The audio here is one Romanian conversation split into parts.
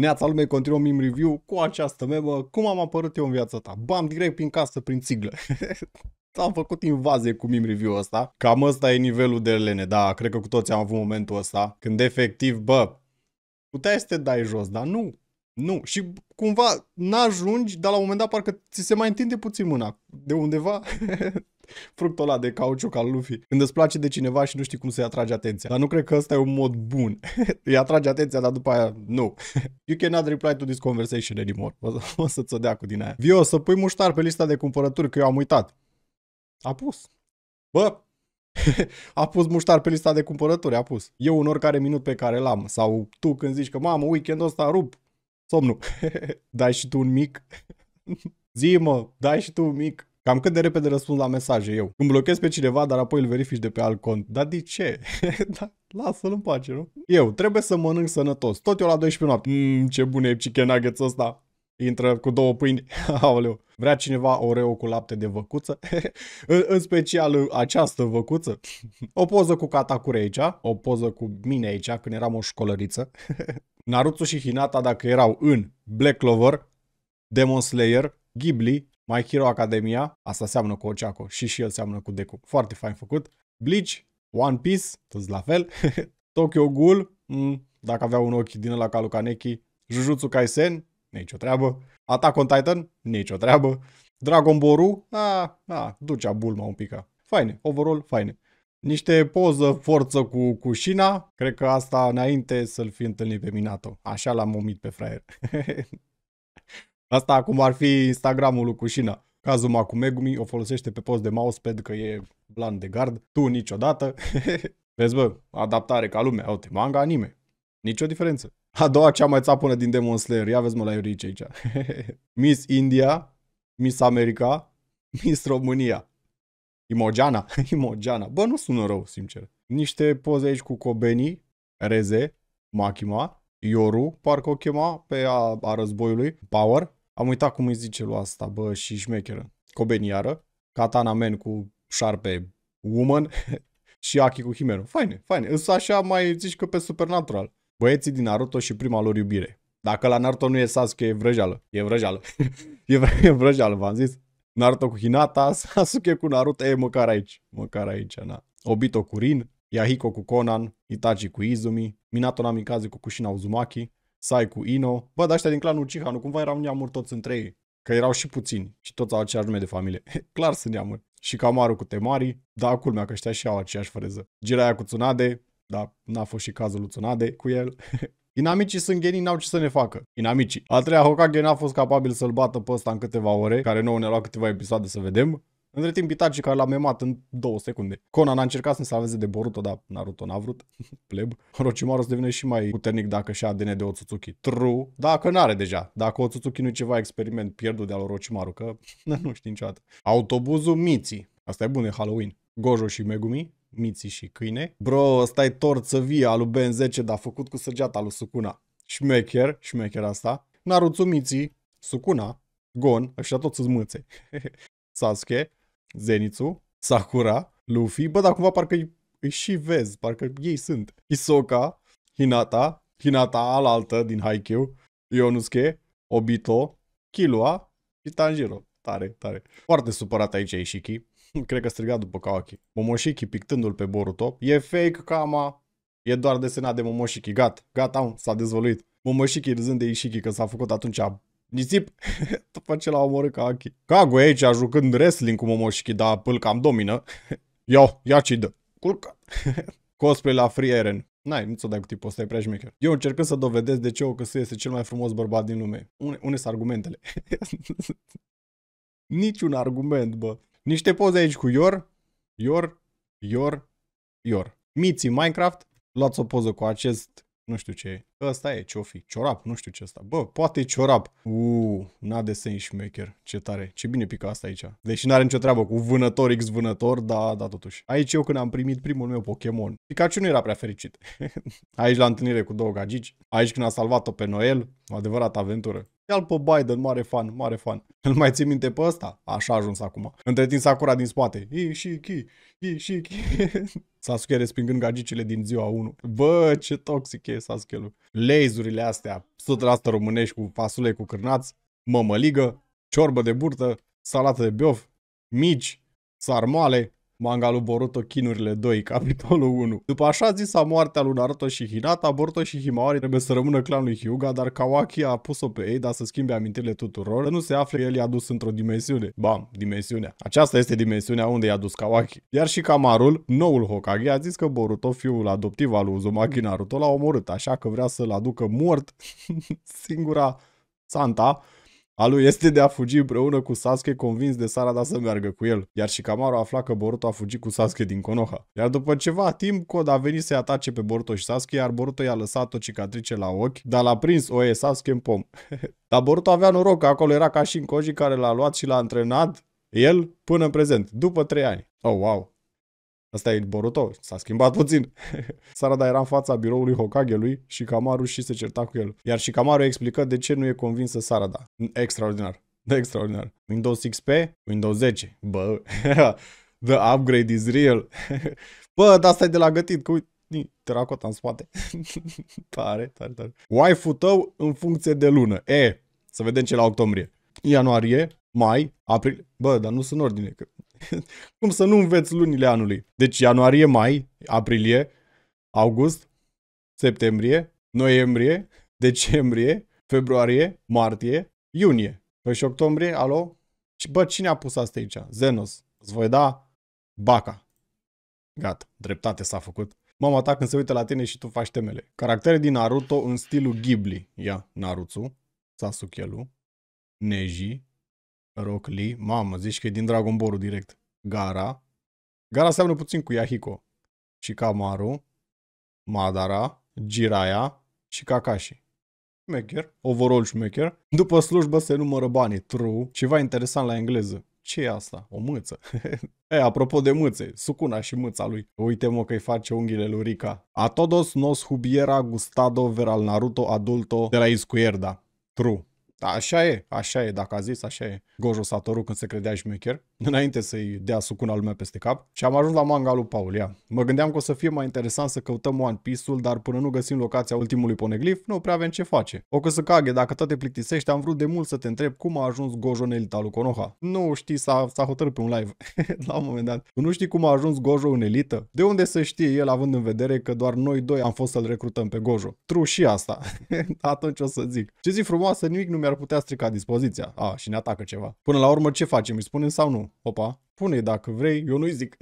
Neața lume continuăm meme review cu această memă. Cum am apărut eu în viața ta? Bam, direct prin casă, prin țiglă. am făcut invazie cu meme review ăsta. Cam ăsta e nivelul de lene, da, cred că cu toți am avut momentul ăsta. Când efectiv, bă, puteai să te dai jos, dar nu. Nu. Și cumva n-ajungi, dar la un moment dat parcă ți se mai întinde puțin mâna de undeva fructul ăla de cauciuc al Luffy. Când îți place de cineva și nu știi cum să-i atragi atenția. Dar nu cred că ăsta e un mod bun. Îi atragi atenția, dar după aia, nu. you cannot reply to this conversation anymore. O, o să-ți o dea cu din aia. Vio, să pui muștar pe lista de cumpărături, că eu am uitat. A pus. Bă, a pus muștar pe lista de cumpărături, a pus. Eu în oricare minut pe care l-am. Sau tu când zici că, mamă, weekendul ăsta rup, somnul. dai și tu un mic. Zi, mă, dai și tu un mic. Cam cât de repede răspund la mesaje eu. Îmi blochez pe cineva, dar apoi îl verifici de pe alt cont. Dar de ce? da, lasă-l în pace, nu? Eu, trebuie să mănânc sănătos. Tot eu la 12 noapte. Mmm, ce bun e chicken nuggets ăsta. Intră cu două pâini. Aoleu. Vrea cineva oreo cu lapte de văcuță? în, în special această văcuță. o poză cu Katakuri aici, o poză cu mine aici când eram o școlăriță. Naruto și Hinata dacă erau în Black Clover, Demon Slayer, Ghibli, My Hero Academia, asta seamănă cu Oceaco și și el seamănă cu Deku. Foarte fain făcut. Bleach, One Piece, tot la fel. Tokyo Ghoul, mm, dacă avea un ochi din ăla ca Lucaneki. Jujutsu Kaisen, nicio treabă. Attack on Titan, nicio treabă. Dragon Boru, a, a, ducea Bulma un pic. Faine, overall, faine. Niște poză forță cu, cu Shina, cred că asta înainte să-l fi întâlnit pe Minato. Așa l-am omit pe fraier. Asta acum ar fi Instagramul lui Cușina. Cazul Macumegumi o folosește pe post de mousepad că e blan de gard. Tu niciodată. Vezi bă, adaptare ca lumea. Uite, manga anime. Nicio diferență. A doua cea mai țapună din Demon Slayer. Ia vezi mă la Iurice aici. Miss India, Miss America, Miss România. Imogeana, Imogeana. Bă, nu sună rău, sincer. Niște poze aici cu Cobeni, Reze, Makima, Ioru, parcă o chema pe a, a războiului, Power, am uitat cum îi zice lui asta, bă, și șmecheră. Coben iară, Katana Man cu șarpe Woman și Aki cu Himeno. Faine, faine. Însă așa mai zici că pe Supernatural. Băieții din Naruto și prima lor iubire. Dacă la Naruto nu e Sasuke, e vrăjeală. E vrăjeală. e, vr- e v-am zis. Naruto cu Hinata, Sasuke cu Naruto, e măcar aici. Măcar aici, na. Obito cu Rin, Yahiko cu Conan, Itachi cu Izumi, Minato Namikaze cu Kushina Uzumaki, Sai cu Ino. Bă, dar ăștia din clanul nu cumva erau neamuri toți între ei. Că erau și puțini și toți au aceeași nume de familie. Clar sunt neamuri. Și Camaru cu Temari, da, culmea că ăștia și au aceeași freză. Jiraiya cu Tsunade, da, n-a fost și cazul lui Tsunade cu el. Inamicii sunt genii, n-au ce să ne facă. Inamicii. A treia Hokage n-a fost capabil să-l bată pe ăsta în câteva ore, care nouă ne-a luat câteva episoade să vedem. Între timp, Itachi care l-a memat în două secunde. Conan a încercat să-mi salveze de Boruto, dar Naruto n-a vrut. Pleb. Orochimaru se devine și mai puternic dacă și ADN de Otsutsuki. True. Dacă n-are deja. Dacă Otsutsuki nu e ceva experiment pierdut de al Orochimaru, că nu știu niciodată. Autobuzul Mitsi. Asta e bun, de Halloween. Gojo și Megumi. Mitsi și câine. Bro, ăsta e torță vie al lui Ben10, dar făcut cu săgeata lui Sukuna. Șmecher, șmecher asta. Naruto Mitsi. Sukuna, Gon, așa tot să mâțe. Sasuke, Zenitsu, Sakura, Luffy, bă, dar cumva parcă îi și vezi, parcă ei sunt. Hisoka, Hinata, Hinata alaltă din Haikyuu, Ionusuke, Obito, Killua și Tanjiro. Tare, tare. Foarte supărat aici Ishiki. Cred că striga după Kawaki. Momoshiki pictându-l pe Boruto. E fake, Kama. E doar desenat de Momoshiki. Gat, gata, s-a dezvăluit. Momoshiki râzând de Ishiki că s-a făcut atunci Nisip, după ce l a omorât ca Aki. Kaguya aici jucând wrestling cu Momoshiki, dar pâl cam domină. Ia, ia ce dă. Culca. Cosplay la Free Eren. N-ai, nu ți-o dai cu tipul ăsta, e prea șmecher. Eu încercând să dovedesc de ce o căsă este cel mai frumos bărbat din lume. Une, une sunt argumentele. Niciun argument, bă. Niște poze aici cu Ior, Ior, Ior, Ior. Miții Minecraft, luați o poză cu acest nu știu ce e. Ăsta e fi? ciorap, nu știu ce asta. Bă, poate e ciorap. Uuu, n-a de șmecher. Ce tare, ce bine pică asta aici. Deși n-are nicio treabă cu vânător x vânător, da, da, totuși. Aici eu când am primit primul meu Pokémon, Pikachu nu era prea fericit. aici la întâlnire cu două gagici, aici când a salvat-o pe Noel, o adevărată aventură. Ia-l pe Biden, mare fan, mare fan. Îl mai ții minte pe ăsta? Așa a ajuns acum. Între timp Sakura din spate. și și chi. Sasuke respingând gagicile din ziua 1. Bă, ce toxic e Sasuke-ul. Lazurile astea, 100% românești cu fasole cu cârnați, mămăligă, ciorbă de burtă, salată de biof, mici, sarmale, manga lui Boruto Chinurile 2, capitolul 1. După așa zisa moartea lui Naruto și Hinata, Boruto și Himawari trebuie să rămână clanul Hyuga, dar Kawaki a pus-o pe ei, dar să schimbe amintirile tuturor, să nu se afle el i-a dus într-o dimensiune. Bam, dimensiunea. Aceasta este dimensiunea unde i-a dus Kawaki. Iar și Kamarul, noul Hokage, a zis că Boruto, fiul adoptiv al lui Uzumaki Naruto, l-a omorât, așa că vrea să-l aducă mort singura Santa Alu este de a fugi împreună cu Sasuke, convins de Sarada să meargă cu el, iar și Kamaru afla că Boruto a fugit cu Sasuke din Konoha. Iar după ceva timp, Kod a venit să-i atace pe Boruto și Sasuke, iar Boruto i-a lăsat o cicatrice la ochi, dar l-a prins o e Sasuke în pom. dar Boruto avea noroc că acolo era în Koji care l-a luat și l-a antrenat, el, până în prezent, după 3 ani. Oh, wow! Asta e Boruto, s-a schimbat puțin. Sarada era în fața biroului lui și Kamaru și se certa cu el. Iar și Kamaru explică de ce nu e convinsă Sarada. Extraordinar. Extraordinar. Windows XP? Windows 10. Bă, the upgrade is real. Bă, dar asta e de la gătit, că uite, teracota în spate. tare, tare, tare. Waifu tău în funcție de lună. E, să vedem ce la octombrie. Ianuarie, mai, aprilie. Bă, dar nu sunt ordine, că Cum să nu înveți lunile anului? Deci ianuarie, mai, aprilie, august, septembrie, noiembrie, decembrie, februarie, martie, iunie. Păi și octombrie, alo? Și bă, cine a pus asta aici? Zenos. Îți voi da baca. Gata, dreptate s-a făcut. Mama ta când se uită la tine și tu faci temele. Caractere din Naruto în stilul Ghibli. Ia, Naruto, Sasuke-lu, Neji, Rock Lee. Mamă, zici că e din Dragon ball direct. Gara. Gara seamănă puțin cu Yahiko. Shikamaru. Madara. Jiraya. Și Kakashi. Maker. Overall Maker. După slujbă se numără banii. True. Ceva interesant la engleză ce e asta? O mâță. e, apropo de mâțe, sukuna și mâța lui. Uite mă că-i face unghiile lui Rika. A todos nos hubiera gustado ver al Naruto adulto de la Iscuierda. True. Da, așa e, așa e, dacă a zis, așa e. Gojo Satoru când se credea șmecher, înainte să-i dea sucuna lumea peste cap. Și am ajuns la manga lui Paul, ia. Mă gândeam că o să fie mai interesant să căutăm One Piece-ul, dar până nu găsim locația ultimului poneglif, nu prea avem ce face. O că să cage, dacă tot te plictisești, am vrut de mult să te întreb cum a ajuns Gojo în elita lui Konoha. Nu știi, s-a, s-a hotărât pe un live la un moment dat. Nu știi cum a ajuns Gojo în elită? De unde să știe el, având în vedere că doar noi doi am fost să-l recrutăm pe Gojo? Tru și asta. Atunci o să zic. Ce zi frumoasă, nimic nu mi mi-ar putea strica dispoziția. A, și ne atacă ceva. Până la urmă ce facem? Îi spunem sau nu? Opa, pune dacă vrei, eu nu-i zic.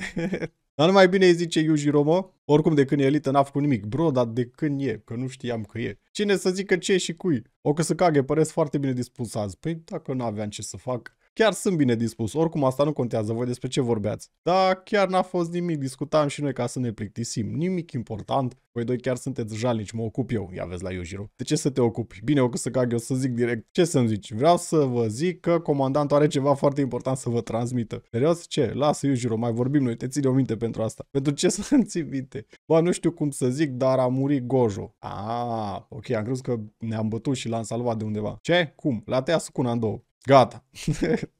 Dar mai bine îi zice Yuji Romo, oricum de când e elită n-a făcut nimic. Bro, dar de când e? Că nu știam că e. Cine să zică ce și cui? O că să cage, păresc foarte bine dispus azi. Păi dacă nu aveam ce să fac, Chiar sunt bine dispus, oricum asta nu contează, voi despre ce vorbeați. Da, chiar n-a fost nimic, discutam și noi ca să ne plictisim, nimic important. Voi doi chiar sunteți jalnici, mă ocup eu, ia vezi la Yujiro. De ce să te ocupi? Bine, o să cag eu să zic direct. Ce să-mi zici? Vreau să vă zic că comandantul are ceva foarte important să vă transmită. Serios? Ce? Lasă Yujiro, mai vorbim noi, te de o minte pentru asta. Pentru ce să-mi ții minte? Ba, nu știu cum să zic, dar a murit Gojo. Ah, ok, am crezut că ne-am bătut și l-am salvat de undeva. Ce? Cum? La tăia sucuna în două. Gata.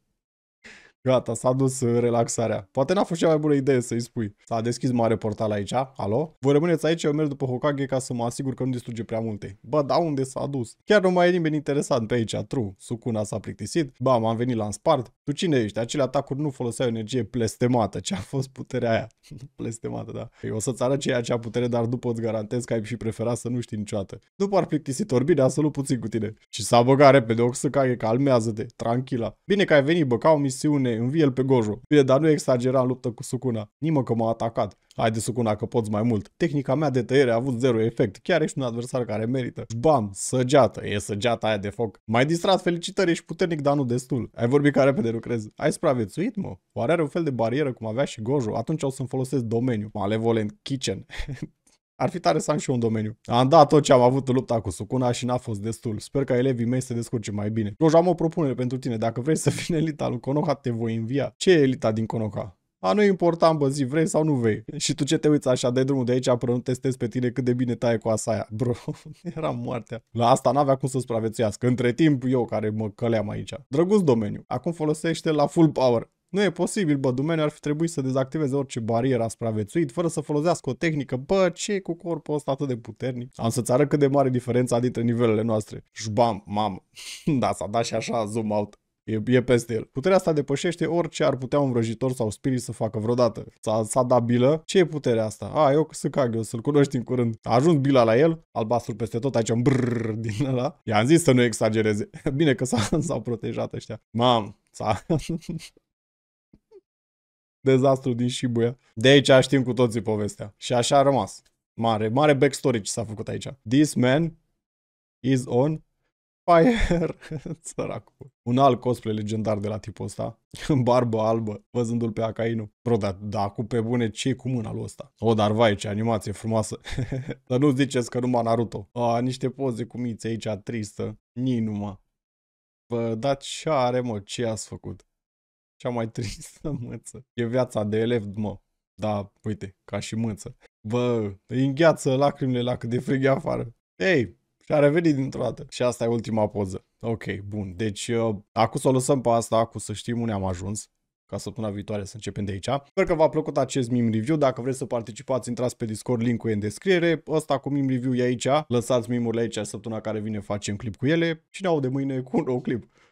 Gata, s-a dus uh, relaxarea. Poate n-a fost cea mai bună idee să-i spui. S-a deschis mare portal aici, alo? Voi rămâneți aici, eu merg după Hokage ca să mă asigur că nu distruge prea multe. Bă, da unde s-a dus? Chiar nu mai e nimeni interesant pe aici, tru. Sukuna s-a plictisit, ba, m-am venit la înspart. Tu cine ești? Acele atacuri nu foloseau energie plestemată. Ce a fost puterea aia? plestemată, da. Eu o să-ți arăt ce e acea putere, dar după îți garantez că ai și preferat să nu știi niciodată. După ar plictisit Orbine, să lu puțin cu tine. Și s-a băgat repede, să calmează-te, tranquila. Bine că ai venit, bă, ca o misiune învie el pe Gojo. Bine, dar nu exagera în luptă cu Sukuna. Nimă că m-a atacat. Haide, Sukuna, că poți mai mult. Tehnica mea de tăiere a avut zero efect. Chiar ești un adversar care merită. Bam, săgeată. E săgeata aia de foc. Mai distrat, felicitări, ești puternic, dar nu destul. Ai vorbit ca repede lucrezi. Ai supraviețuit, mă? Oare are un fel de barieră cum avea și Gojo? Atunci o să-mi folosesc domeniu. Malevolent Kitchen. Ar fi tare să am și un domeniu. Am dat tot ce am avut în lupta cu Sukuna și n-a fost destul. Sper că elevii mei se descurce mai bine. Roj, am o propunere pentru tine. Dacă vrei să fii elita lui Konoha, te voi invia. Ce e elita din Konoha? A, nu e important, bă, zi, vrei sau nu vrei. Și tu ce te uiți așa, de drumul de aici până nu testezi pe tine cât de bine taie cu asa aia. Bro, era moartea. La asta n-avea cum să supraviețuiască. Între timp, eu care mă căleam aici. Drăguț domeniu. Acum folosește la full power. Nu e posibil, bă, domeniul ar fi trebuit să dezactiveze orice barieră a supraviețuit fără să folosească o tehnică. Bă, ce cu corpul ăsta atât de puternic? Am să-ți arăt cât de mare diferența dintre nivelele noastre. Jbam, mamă. da, s-a dat și așa zoom out. E, e peste el. Puterea asta depășește orice ar putea un vrăjitor sau spirit să facă vreodată. S-a, s-a dat bilă. Ce e puterea asta? A, eu să cag, eu să-l cunoști în curând. A ajuns bila la el, albastru peste tot, aici brrr, din ăla. I-am zis să nu exagereze. Bine că s s-au protejat ăștia. Mam, s-a... dezastru din Shibuya. De aici știm cu toții povestea. Și așa a rămas. Mare, mare backstory ce s-a făcut aici. This man is on fire. Țăracu. Un alt cosplay legendar de la tipul ăsta. Barbă albă, văzându-l pe Akainu. Bro, dar da, cu pe bune ce cu mâna lui ăsta? O, dar vai, ce animație frumoasă. dar nu ziceți că numai Naruto. A, niște poze cu miți aici, tristă. Nii numai. Bă, dar ce are, mă, ce ați făcut? cea mai tristă mâță. E viața de elev, mă. Da, uite, ca și mâță. Bă, îi îngheață lacrimile la cât de frig e afară. Ei, și a revenit dintr-o dată. Și asta e ultima poză. Ok, bun. Deci, uh, acum să o lăsăm pe asta, acum să știm unde am ajuns ca săptămâna viitoare să începem de aici. Sper că v-a plăcut acest meme review. Dacă vreți să participați, intrați pe Discord, linkul e în descriere. Ăsta cu meme review e aici. Lăsați meme-urile aici, săptămâna care vine facem clip cu ele și ne de mâine cu un nou clip.